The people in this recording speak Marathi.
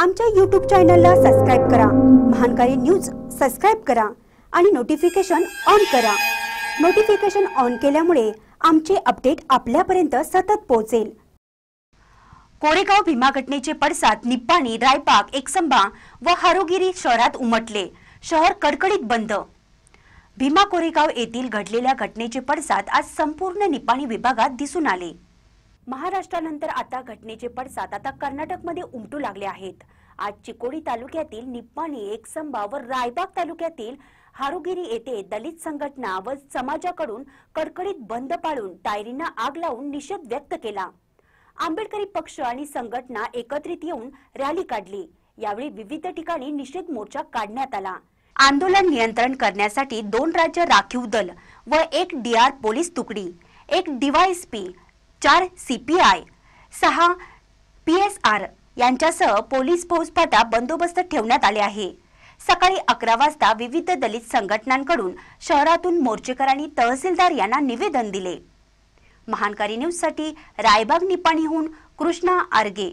आमच्या यूट्यूब चॅनलला सबस्क्राईब करा महानकारी न्यूज सबस्क्राईब करा आणि नोटिफिकेशन ऑन करा नोटिफिकेशन ऑन केल्यामुळे आमचे अपडेट आपल्यापर्यंत सतत पोहोचेल कोरेगाव भीमा घटनेचे पडसाद निप्पाणी रायबाग एकसंबा व हरोगिरी शहरात उमटले शहर कडकडीत बंद भीमा कोरेगाव येथील घडलेल्या घटनेचे पडसाद आज संपूर्ण निपाणी विभागात दिसून आले महाराष्ट्रानंतर आता घटनेचे पडसाद आता कर्नाटकमध्ये उमटू लागले आहेत आज चिकोडी तालुक्यातील निप्पाणी एकसंबा व रायबाग तालुक्यातील हारुगिरी येथे दलित संघटना व समाजाकडून कडकडीत बंद पाळून टायरींना आग लावून निषेध व्यक्त केला आंबेडकरी पक्ष आणि संघटना एकत्रित येऊन रॅली काढली यावेळी विविध ठिकाणी निषेध मोर्चा काढण्यात आला आंदोलन नियंत्रण करण्यासाठी दोन राज्य राखीव दल व एक डी आर पोलीस तुकडी एक डीवायएसपी चार सी पी आय सहा पी एस आर यांच्यासह पोलीस पोहोचपाटा बंदोबस्त ठेवण्यात आले आहे सकाळी अकरा वाजता विविध दलित संघटनांकडून शहरातून मोर्चेकरांनी तहसीलदार यांना निवेदन दिले महानकारी न्यूजसाठी रायबाग निपाणीहून कृष्णा आर्गे